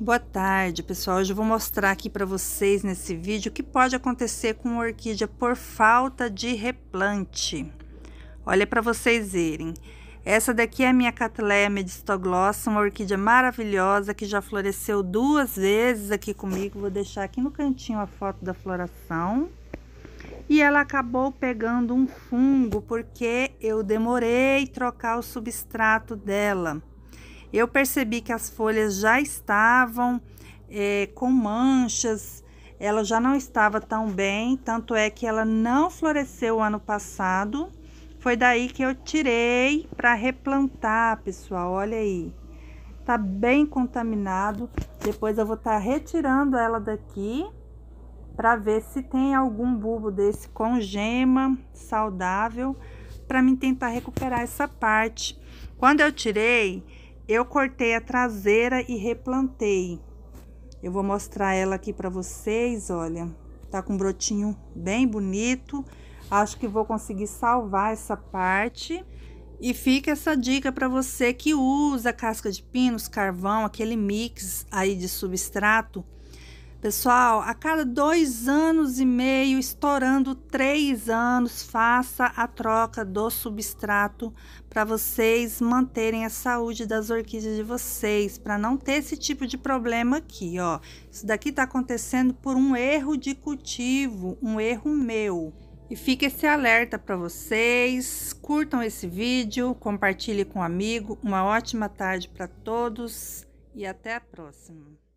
Boa tarde, pessoal. Hoje eu vou mostrar aqui para vocês nesse vídeo o que pode acontecer com uma orquídea por falta de replante. Olha para vocês verem. Essa daqui é a minha Catleia medistoglossa, uma orquídea maravilhosa que já floresceu duas vezes aqui comigo. Vou deixar aqui no cantinho a foto da floração. E ela acabou pegando um fungo porque eu demorei trocar o substrato dela. Eu percebi que as folhas já estavam é, com manchas, ela já não estava tão bem, tanto é que ela não floresceu ano passado. Foi daí que eu tirei para replantar, pessoal, olha aí. Tá bem contaminado. Depois eu vou estar tá retirando ela daqui para ver se tem algum bulbo desse com gema saudável para mim tentar recuperar essa parte. Quando eu tirei, eu cortei a traseira e replantei. Eu vou mostrar ela aqui para vocês, olha. Tá com um brotinho bem bonito. Acho que vou conseguir salvar essa parte. E fica essa dica para você que usa casca de pinos, carvão, aquele mix aí de substrato Pessoal, a cada dois anos e meio, estourando três anos, faça a troca do substrato para vocês manterem a saúde das orquídeas de vocês, para não ter esse tipo de problema aqui, ó. Isso daqui está acontecendo por um erro de cultivo, um erro meu. E fica esse alerta para vocês. Curtam esse vídeo, compartilhe com um amigo. Uma ótima tarde para todos e até a próxima.